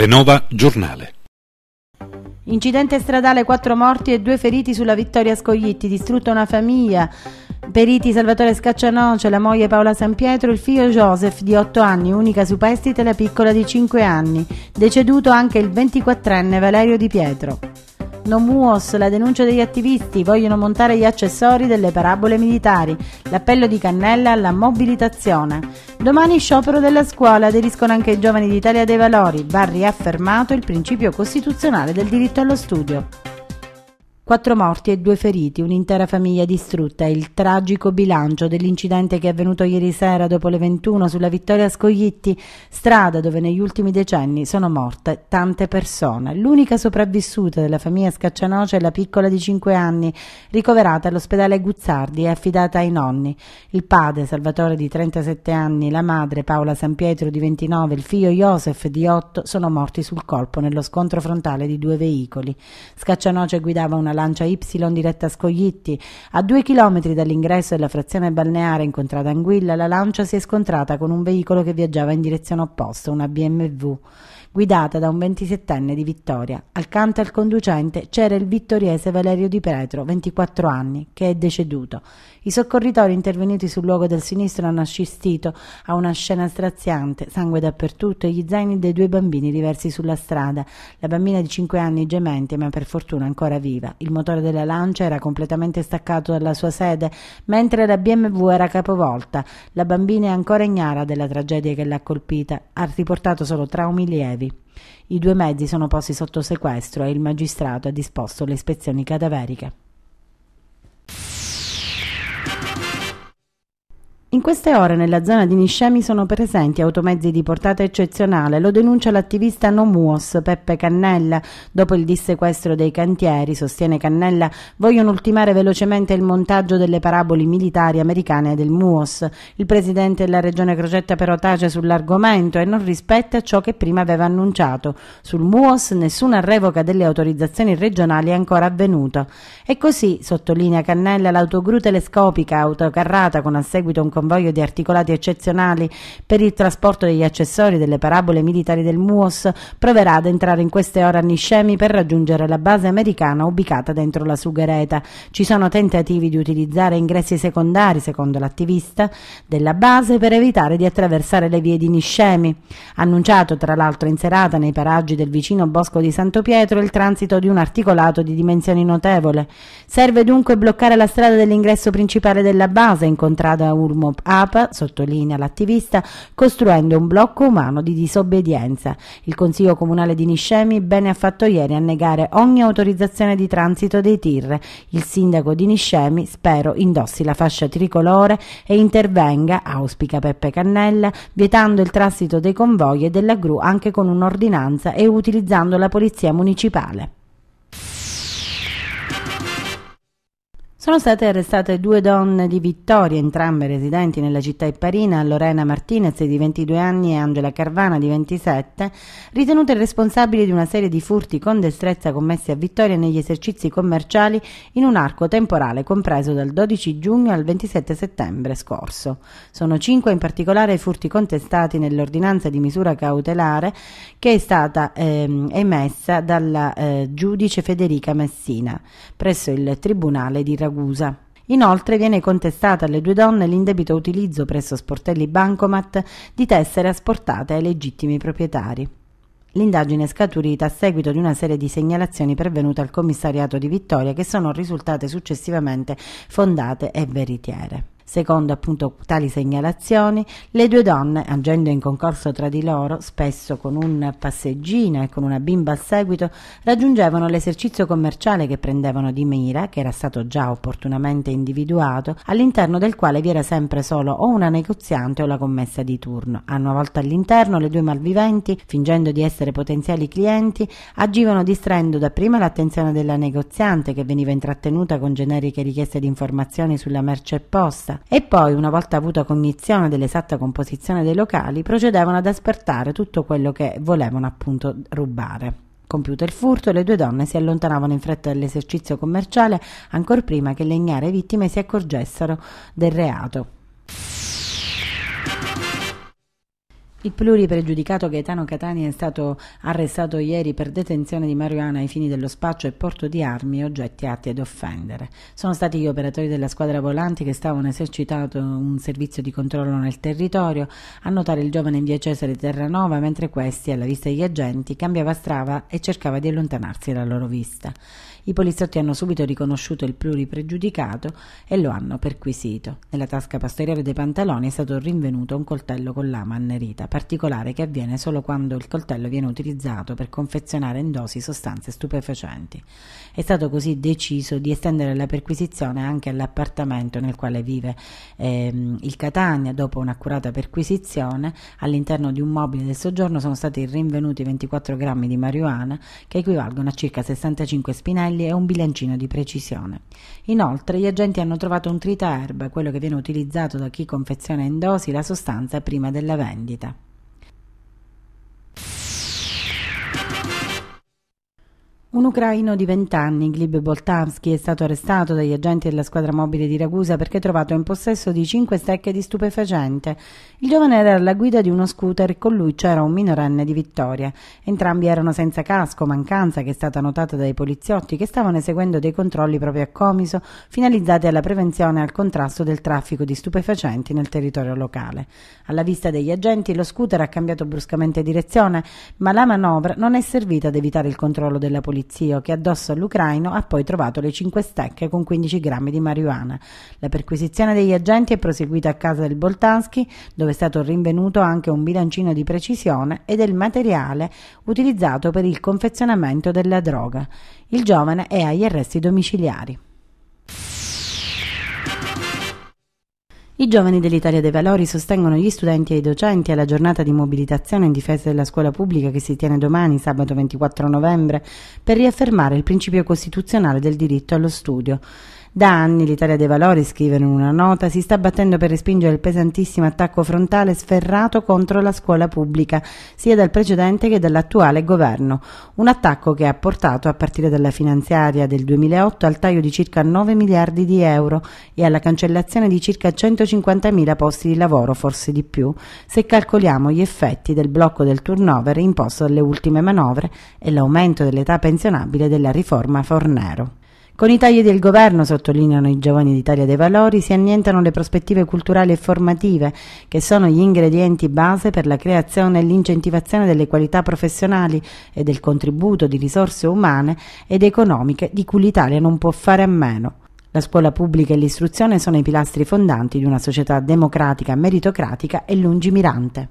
Telenova Giornale. Incidente stradale, quattro morti e due feriti sulla Vittoria Scoglitti, distrutta una famiglia. Periti Salvatore Scaccianoce, la moglie Paola San Pietro, il figlio Joseph di 8 anni, unica superstite la piccola di 5 anni. Deceduto anche il 24enne Valerio Di Pietro. No Muos, la denuncia degli attivisti, vogliono montare gli accessori delle parabole militari, l'appello di Cannella alla mobilitazione. Domani sciopero della scuola, aderiscono anche i giovani d'Italia dei Valori, va riaffermato il principio costituzionale del diritto allo studio. Quattro morti e due feriti, un'intera famiglia distrutta, il tragico bilancio dell'incidente che è avvenuto ieri sera dopo le 21 sulla Vittoria Scoglitti, strada dove negli ultimi decenni sono morte tante persone. L'unica sopravvissuta della famiglia Scaccianoce è la piccola di 5 anni, ricoverata all'ospedale Guzzardi e affidata ai nonni. Il padre, Salvatore di 37 anni, la madre, Paola San Pietro di 29, il figlio Josef di 8 sono morti sul colpo nello scontro frontale di due veicoli. Scaccianoce guidava una Lancia Y diretta a Scoglitti. A due chilometri dall'ingresso della frazione balneare incontrata Anguilla, la Lancia si è scontrata con un veicolo che viaggiava in direzione opposta, una BMW guidata da un 27enne di Vittoria. Accanto al conducente c'era il vittoriese Valerio Di Petro, 24 anni, che è deceduto. I soccorritori intervenuti sul luogo del sinistro hanno assistito a una scena straziante, sangue dappertutto e gli zaini dei due bambini riversi sulla strada. La bambina di 5 anni gemente, ma per fortuna ancora viva. Il motore della lancia era completamente staccato dalla sua sede, mentre la BMW era capovolta. La bambina è ancora ignara della tragedia che l'ha colpita, ha riportato solo traumi lievi brevi. I due mezzi sono posti sotto sequestro e il magistrato ha disposto le ispezioni cadaveriche. In queste ore nella zona di Niscemi sono presenti automezzi di portata eccezionale, lo denuncia l'attivista Nomuos Peppe Cannella. Dopo il dissequestro dei cantieri, sostiene Cannella, vogliono ultimare velocemente il montaggio delle paraboli militari americane del Muos. Il presidente della regione Crocetta però tace sull'argomento e non rispetta ciò che prima aveva annunciato. Sul Muos nessuna revoca delle autorizzazioni regionali è ancora avvenuta. E così, sottolinea Cannella, l'autogru telescopica autocarrata con a seguito un convoglio di articolati eccezionali per il trasporto degli accessori delle parabole militari del MUOS proverà ad entrare in queste ore a Niscemi per raggiungere la base americana ubicata dentro la Sughereta. Ci sono tentativi di utilizzare ingressi secondari, secondo l'attivista, della base per evitare di attraversare le vie di Niscemi. Annunciato tra l'altro in serata nei paraggi del vicino Bosco di Santo Pietro il transito di un articolato di dimensioni notevole. Serve dunque bloccare la strada dell'ingresso principale della base incontrata a Urmo siamo APA, sottolinea l'attivista, costruendo un blocco umano di disobbedienza. Il Consiglio Comunale di Niscemi bene ha fatto ieri a negare ogni autorizzazione di transito dei tir. Il sindaco di Niscemi, spero, indossi la fascia tricolore e intervenga, auspica Peppe Cannella, vietando il transito dei convogli e della gru anche con un'ordinanza e utilizzando la polizia municipale. Sono state arrestate due donne di Vittoria, entrambe residenti nella città ipparina, Lorena Martinez di 22 anni e Angela Carvana di 27, ritenute responsabili di una serie di furti con destrezza commessi a Vittoria negli esercizi commerciali in un arco temporale compreso dal 12 giugno al 27 settembre scorso. Sono cinque in particolare i furti contestati nell'ordinanza di misura cautelare che è stata ehm, emessa dalla eh, giudice Federica Messina presso il Tribunale di Ragusa Ragusa. Inoltre viene contestata alle due donne l'indebito utilizzo presso sportelli bancomat di tessere asportate ai legittimi proprietari. L'indagine è scaturita a seguito di una serie di segnalazioni pervenute al commissariato di Vittoria che sono risultate successivamente fondate e veritiere. Secondo appunto tali segnalazioni, le due donne, agendo in concorso tra di loro, spesso con un passeggina e con una bimba a seguito, raggiungevano l'esercizio commerciale che prendevano di mira, che era stato già opportunamente individuato, all'interno del quale vi era sempre solo o una negoziante o la commessa di turno. A una volta all'interno, le due malviventi, fingendo di essere potenziali clienti, agivano distraendo dapprima l'attenzione della negoziante che veniva intrattenuta con generiche richieste di informazioni sulla merce posta, e poi, una volta avuta cognizione dell'esatta composizione dei locali, procedevano ad aspertare tutto quello che volevano appunto rubare. Compiuto il furto, le due donne si allontanavano in fretta dall'esercizio commerciale ancor prima che le ignare vittime si accorgessero del reato. Il pluripregiudicato Gaetano Catania è stato arrestato ieri per detenzione di marijuana ai fini dello spaccio e porto di armi e oggetti atti ad offendere. Sono stati gli operatori della squadra volanti che stavano esercitando un servizio di controllo nel territorio a notare il giovane in via Cesare Terranova mentre questi, alla vista degli agenti, cambiava strada e cercava di allontanarsi dalla loro vista. I poliziotti hanno subito riconosciuto il pluripregiudicato e lo hanno perquisito. Nella tasca posteriore dei pantaloni è stato rinvenuto un coltello con lama annerita particolare che avviene solo quando il coltello viene utilizzato per confezionare in dosi sostanze stupefacenti. È stato così deciso di estendere la perquisizione anche all'appartamento nel quale vive ehm, il Catania. Dopo un'accurata perquisizione, all'interno di un mobile del soggiorno sono stati rinvenuti 24 grammi di marijuana che equivalgono a circa 65 spinelli e un bilancino di precisione. Inoltre, gli agenti hanno trovato un trita erba, quello che viene utilizzato da chi confeziona in dosi la sostanza prima della vendita. Un ucraino di 20 anni, Glib Boltavsky, è stato arrestato dagli agenti della squadra mobile di Ragusa perché trovato in possesso di 5 stecche di stupefacente. Il giovane era alla guida di uno scooter e con lui c'era un minorenne di Vittoria. Entrambi erano senza casco, mancanza che è stata notata dai poliziotti che stavano eseguendo dei controlli proprio a Comiso, finalizzati alla prevenzione e al contrasto del traffico di stupefacenti nel territorio locale. Alla vista degli agenti lo scooter ha cambiato bruscamente direzione, ma la manovra non è servita ad evitare il controllo della polizia polizio che addosso all'ucraino ha poi trovato le 5 stecche con 15 grammi di marijuana. La perquisizione degli agenti è proseguita a casa del Boltansky dove è stato rinvenuto anche un bilancino di precisione e del materiale utilizzato per il confezionamento della droga. Il giovane è agli arresti domiciliari. I giovani dell'Italia dei Valori sostengono gli studenti e i docenti alla giornata di mobilitazione in difesa della scuola pubblica che si tiene domani, sabato 24 novembre, per riaffermare il principio costituzionale del diritto allo studio. Da anni l'Italia dei Valori, scrive in una nota, si sta battendo per respingere il pesantissimo attacco frontale sferrato contro la scuola pubblica, sia dal precedente che dall'attuale governo. Un attacco che ha portato, a partire dalla finanziaria del 2008, al taglio di circa 9 miliardi di euro e alla cancellazione di circa 150 mila posti di lavoro, forse di più, se calcoliamo gli effetti del blocco del turnover imposto dalle ultime manovre e l'aumento dell'età pensionabile della riforma Fornero. Con i tagli del governo, sottolineano i giovani d'Italia dei Valori, si annientano le prospettive culturali e formative, che sono gli ingredienti base per la creazione e l'incentivazione delle qualità professionali e del contributo di risorse umane ed economiche di cui l'Italia non può fare a meno. La scuola pubblica e l'istruzione sono i pilastri fondanti di una società democratica, meritocratica e lungimirante.